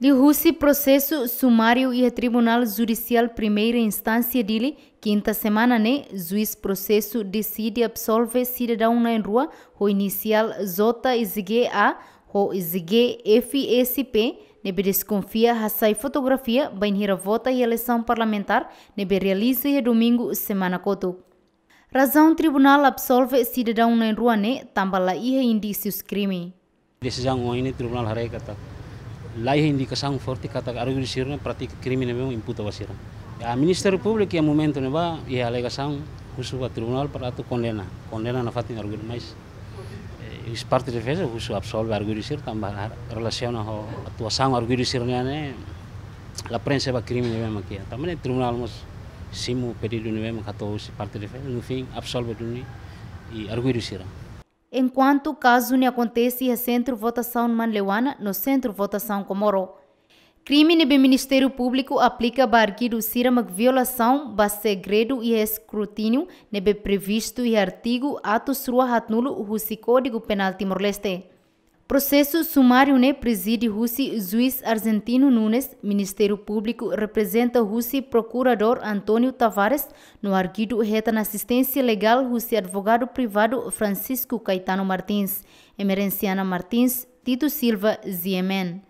Decorreu-se processo sumário e o Tribunal Judicial Primeira Instância dele, quinta semana, né? Juiz processo decide absolver cidadão na rua, o inicial JZGA, o ZGFSP, nebe desconfia hasai fotografia, bem vota e eleição parlamentar, nebe realiza domingo semana coto. Razão tribunal absolve cidadão na rua, né? Tambala e é indícios crime. Decisão hoje, né? tribunal rei laia indicação forti kata arguir sirna prati crime mesmo imputa basira. A ya, Ministério Público em momento não vai ya e a alegação uso tribunal para ato condena, na fatin arguir mais eh, is parte de defesa uso absolve arguir sir tambah relaciona ho atuação arguir sirna né la prensa va crime mesmo kia. Ya, tamane tribunal mos simu pedido mesmo kato parte de defesa no fim absolve duni e enquanto caso ne acontece a é Centro Votação Manleuana no Centro Votação Comoro. Crime nebe Ministério Público aplica barguido siramak violação ba segredo e escrutínio nebe previsto e artigo atos rua hatnulo o Código Penal Timor-Leste. Processo sumário ne preside Rússia juiz argentino Nunes, Ministério Público representa Rússia procurador Antônio Tavares, no arguido reta na assistência legal Rússia advogado privado Francisco Caetano Martins, Emerenciana Martins, Tito Silva, Ziemen.